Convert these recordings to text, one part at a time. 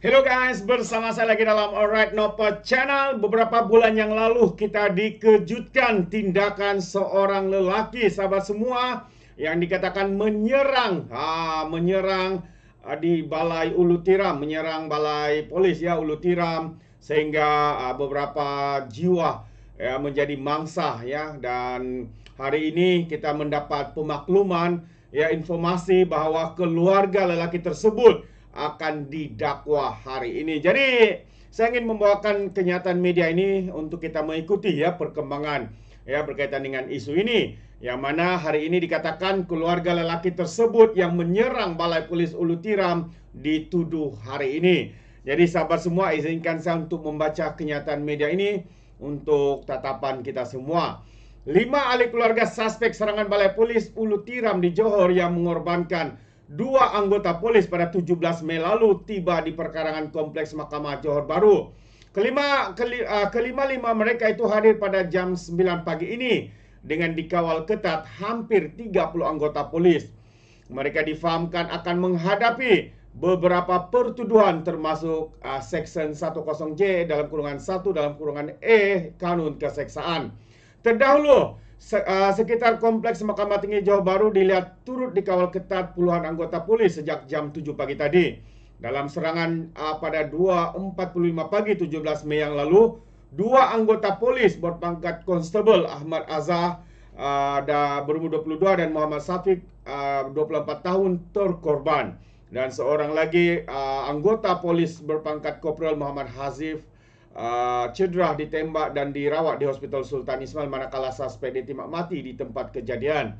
Hello guys, bersama saya lagi dalam Alright Nopo Channel. Beberapa bulan yang lalu kita dikejutkan tindakan seorang lelaki, sahabat semua, yang dikatakan menyerang, ah, menyerang ah, di Balai Ulu Tiram, menyerang Balai Polis ya Ulu Tiram, sehingga ah, beberapa jiwa ya, menjadi mangsa ya. Dan hari ini kita mendapat pemakluman ya informasi bahwa keluarga lelaki tersebut akan didakwa hari ini. Jadi saya ingin membawakan kenyataan media ini untuk kita mengikuti ya perkembangan ya berkaitan dengan isu ini yang mana hari ini dikatakan keluarga lelaki tersebut yang menyerang Balai Polis Ulu Tiram dituduh hari ini. Jadi sahabat semua izinkan saya untuk membaca kenyataan media ini untuk tatapan kita semua. Lima ahli keluarga suspek serangan Balai Polis Ulu Tiram di Johor yang mengorbankan Dua anggota polis pada 17 Mei lalu tiba di perkarangan kompleks Mahkamah Johor Baru. Kelima, eh, kelima-lima mereka itu hadir pada jam 9 pagi ini dengan dikawal ketat hampir 30 anggota polis. Mereka difahamkan akan menghadapi beberapa pertuduhan termasuk uh, Section 10J dalam kurungan 1 dalam kurungan E Kanun Keseksaan. Terdahulu, Eh, sekitar kompleks Mahkamah Tinggi Jawa Baru dilihat turut dikawal ketat puluhan anggota polis sejak jam 7 pagi tadi. Dalam serangan uh, pada 2.45 pagi 17 Mei yang lalu, dua anggota polis berpangkat konstabel Ahmad Azah eh, uh, da, berumur 22 dan Muhammad Safiq uh, 24 tahun terkorban. Dan seorang lagi uh, anggota polis berpangkat Kopral Muhammad Hazif uh, ah, cedera ditembak dan dirawat di Hospital Sultan Ismail manakala suspek ditimak mati di tempat kejadian.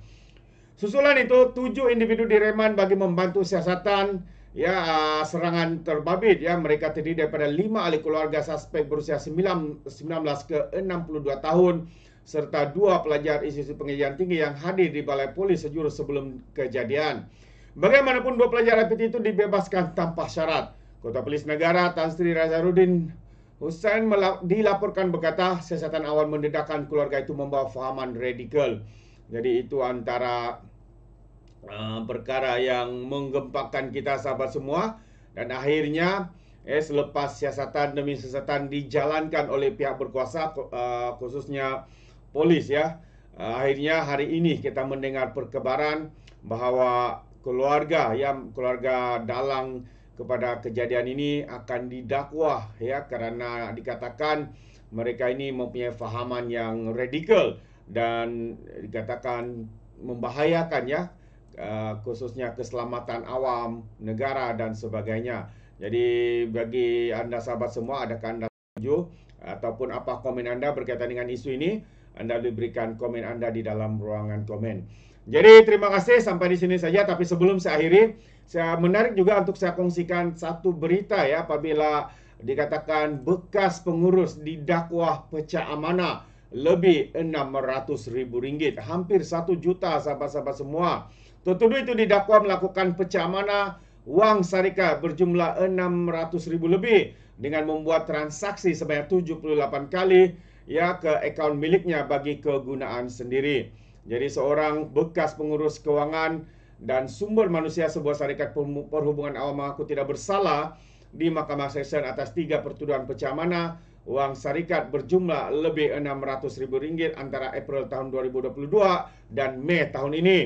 Susulan itu, tujuh individu direman bagi membantu siasatan ya ah, serangan terbabit ya mereka terdiri daripada lima ahli keluarga suspek berusia 19 ke 62 tahun serta dua pelajar institusi pengajian tinggi yang hadir di balai polis sejurus sebelum kejadian. Bagaimanapun dua pelajar APT itu dibebaskan tanpa syarat. Kota Polis Negara Tan Sri Razaruddin Hussein dilaporkan berkata siasatan awal mendedahkan keluarga itu membawa fahaman radikal. Jadi itu antara uh, perkara yang menggempakkan kita sahabat semua dan akhirnya eh selepas siasatan demi siasatan dijalankan oleh pihak berkuasa uh, khususnya polis ya. Uh, akhirnya hari ini kita mendengar perkembaran bahawa keluarga yang keluarga dalang kepada kejadian ini akan didakwa ya kerana dikatakan mereka ini mempunyai fahaman yang radikal dan dikatakan membahayakan ya uh, khususnya keselamatan awam negara dan sebagainya. Jadi bagi anda sahabat semua adakah anda setuju ataupun apa komen anda berkaitan dengan isu ini anda boleh berikan komen anda di dalam ruangan komen. Jadi terima kasih sampai di sini saja. Tapi sebelum saya akhiri, saya menarik juga untuk saya kongsikan satu berita ya apabila dikatakan bekas pengurus dakwah pecah amanah lebih enam ratus ribu ringgit, hampir satu juta sahabat-sahabat semua. Tentu itu didakwa melakukan pecah amanah uang syarikat berjumlah 600 ribu lebih dengan membuat transaksi sebanyak 78 kali ya ke akaun miliknya bagi kegunaan sendiri. Jadi seorang bekas pengurus kewangan dan sumber manusia sebuah syarikat perhubungan awam mengaku tidak bersalah di Mahkamah Session atas tiga pertuduhan pecah mana wang syarikat berjumlah lebih rm ringgit antara April tahun 2022 dan Mei tahun ini.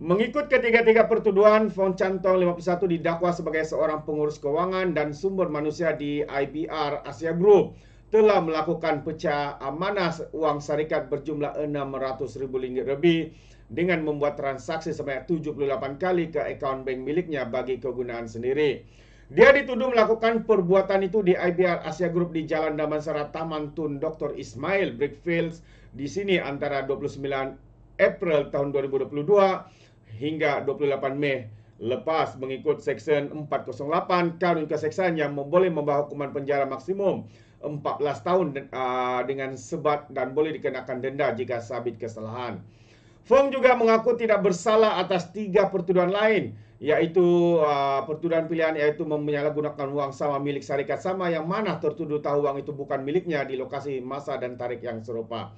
Mengikut ketiga-tiga pertuduhan, Fon Chantong 51 didakwa sebagai seorang pengurus kewangan dan sumber manusia di IBR Asia Group telah melakukan pecah amanah uang syarikat berjumlah RM600,000 lebih dengan membuat transaksi sebanyak 78 kali ke akaun bank miliknya bagi kegunaan sendiri. Dia dituduh melakukan perbuatan itu di IBR Asia Group di Jalan Damansara Taman Tun Dr. Ismail Brickfields di sini antara 29 April tahun 2022 hingga 28 Mei lepas mengikut Seksyen 408 Kanun Keseksaan yang boleh membawa hukuman penjara maksimum 14 tahun ah, dengan sebat dan boleh dikenakan denda jika sabit kesalahan. Fong juga mengaku tidak bersalah atas tiga pertuduhan lain, yaitu ah, pertuduhan pilihan yaitu menyalahgunakan uang sama milik syarikat sama yang mana tertuduh tahu uang itu bukan miliknya di lokasi masa dan tarik yang serupa.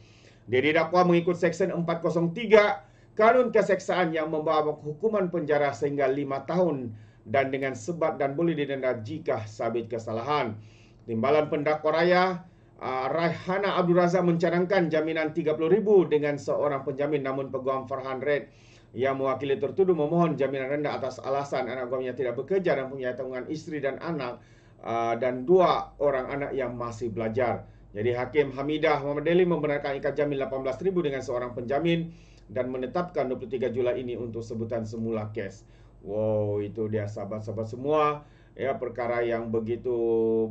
Diri dakwa mengikut Seksyen 403 kanun keseksaan yang membawa hukuman penjara sehingga lima tahun dan dengan sebat dan boleh didenda jika sabit kesalahan. Timbalan pendakwa raya uh, Raihana Abdul Razak mencadangkan jaminan RM30,000 dengan seorang penjamin namun peguam Farhan Red yang mewakili tertuduh memohon jaminan rendah atas alasan anak guamnya tidak bekerja dan punya tanggungan isteri dan anak uh, dan dua orang anak yang masih belajar. Jadi Hakim Hamidah Muhammad Deli membenarkan ikat jamin 18.000 dengan seorang penjamin dan menetapkan 23 Julai ini untuk sebutan semula kes. Wow, itu dia sahabat-sahabat semua. Ya, perkara yang begitu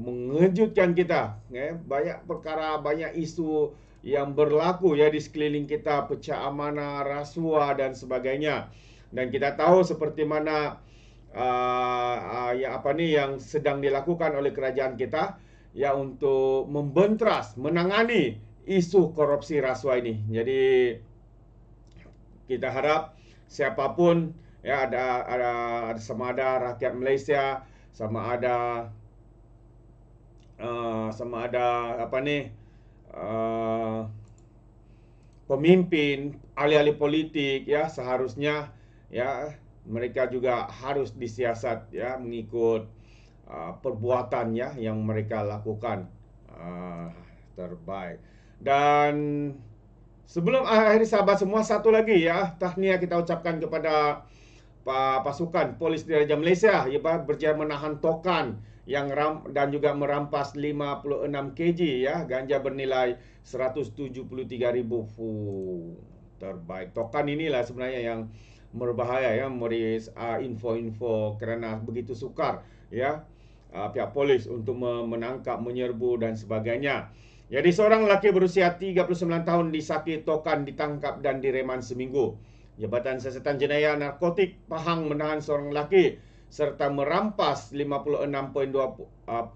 mengejutkan kita. Ya, banyak perkara, banyak isu yang berlaku ya di sekeliling kita, pecah amanah, rasuah dan sebagainya. Dan kita tahu seperti mana uh, uh, ya apa nih yang sedang dilakukan oleh kerajaan kita ya untuk membentras, menangani isu korupsi rasuah ini. Jadi kita harap siapapun ya ada ada, ada sama ada rakyat Malaysia sama ada uh, sama ada apa nih eh, uh, pemimpin ahli-ahli politik ya seharusnya ya mereka juga harus disiasat ya mengikut perbuatan ah, perbuatannya yang mereka lakukan uh, terbaik. Dan sebelum akhir sahabat semua satu lagi ya tahniah kita ucapkan kepada pak pasukan polis diraja Malaysia ya Pak berjaya menahan tokan yang ram, dan juga merampas 56 kg ya ganja bernilai 173 ribu. fu terbaik. Tokan inilah sebenarnya yang berbahaya ya meris uh, info-info kerana begitu sukar ya uh, pihak polis untuk menangkap menyerbu dan sebagainya. Jadi seorang lelaki berusia 39 tahun di Sakit Tokan ditangkap dan direman seminggu. Jabatan Siasatan Jenayah Narkotik Pahang menahan seorang lelaki serta merampas 56.2 uh,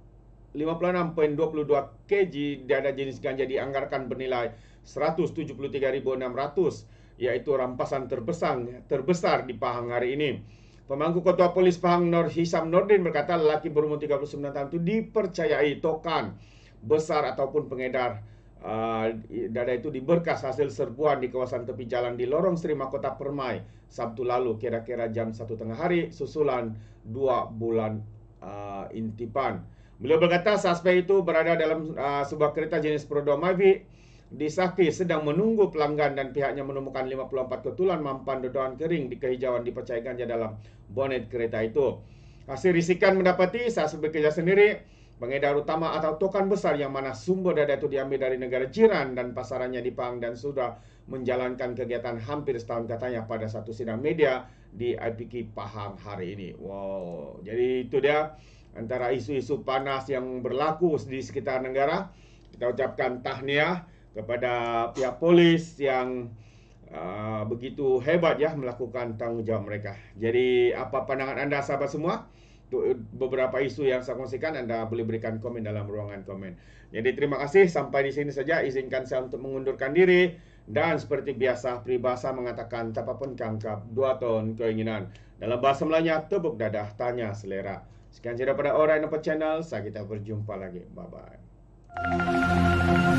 56.22 kg dada jenis ganja dianggarkan bernilai 173,600 yaitu rampasan terbesar terbesar di Pahang hari ini. Pemangku Ketua Polis Pahang Nur Hisam Nordin berkata lelaki berumur 39 tahun itu dipercayai tokan besar ataupun pengedar uh, dada itu diberkas hasil serbuan di kawasan tepi jalan di Lorong Seri Mahkota Permai Sabtu lalu kira-kira jam satu tengah hari susulan dua bulan uh, intipan. Beliau berkata suspek itu berada dalam uh, sebuah kereta jenis Prodomavi di sedang menunggu pelanggan dan pihaknya menemukan 54 ketulan mampan dodoan kering di kehijauan dipercaya ganja dalam bonet kereta itu. Hasil risikan mendapati saat bekerja sendiri, pengedar utama atau tokan besar yang mana sumber dada itu diambil dari negara jiran dan pasarannya di Pang dan sudah menjalankan kegiatan hampir setahun katanya pada satu sidang media di IPK Paham hari ini. Wow, jadi itu dia antara isu-isu panas yang berlaku di sekitar negara. Kita ucapkan tahniah kepada pihak polis yang uh, begitu hebat ya melakukan tanggungjawab mereka. Jadi apa pandangan anda sahabat semua? Untuk beberapa isu yang saya kongsikan anda boleh berikan komen dalam ruangan komen. Jadi terima kasih sampai di sini saja izinkan saya untuk mengundurkan diri dan seperti biasa peribahasa mengatakan tak apapun kangkap dua ton keinginan dalam bahasa Melayu tebuk dadah tanya selera. Sekian saja pada orang yang channel saya kita berjumpa lagi. Bye bye.